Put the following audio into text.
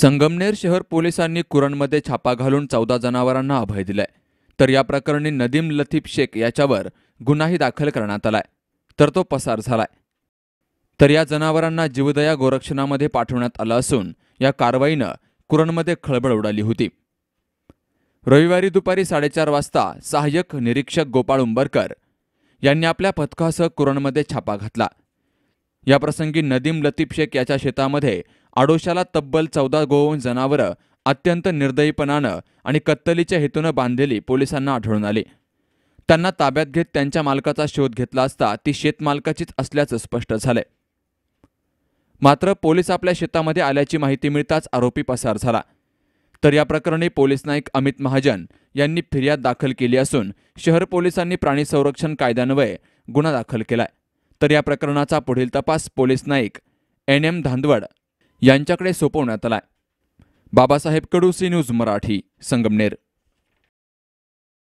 संगमनेर शहर पोलिसांनी कुरणमध्ये छापा घालून चौदा जनावरांना अभय दिलाय तर या प्रकरणी नदीम लतीफ शेख याच्यावर गुन्हाही दाखल करण्यात आलाय तर तो पसार झालाय तर या जनावरांना जीवदया गोरक्षणामध्ये पाठवण्यात आलं असून या कारवाईनं कुरणमध्ये खळबळ उडाली होती रविवारी दुपारी साडेचार वाजता सहाय्यक निरीक्षक गोपाळ उंबरकर यांनी आपल्या पथकासह कुरणमध्ये छापा घातला याप्रसंगी नदीम लतीफ शेख याच्या शेतामध्ये आडोशाला तब्बल चौदा गोवून जनावरं अत्यंत निर्दयीपणानं आणि कत्तलीच्या हेतूनं बांधलेली पोलिसांना आढळून आली त्यांना ताब्यात घेत त्यांच्या मालकाचा शोध घेतला असता ती शेतमालकाचीच असल्याचं स्पष्ट झालंय मात्र पोलीस आपल्या शेतामध्ये आल्याची माहिती मिळताच आरोपी पसार झाला तर या प्रकरणी पोलीस नाईक अमित महाजन यांनी फिर्याद दाखल केली असून शहर पोलिसांनी प्राणी संरक्षण कायद्यान्वये गुन्हा दाखल केलाय तर या प्रकरणाचा पुढील तपास police naik N M Dhandwad यांच्याकडे सोपवण्यात आलाय बाबासाहेब कडू सी न्यूज मराठी संगमनेर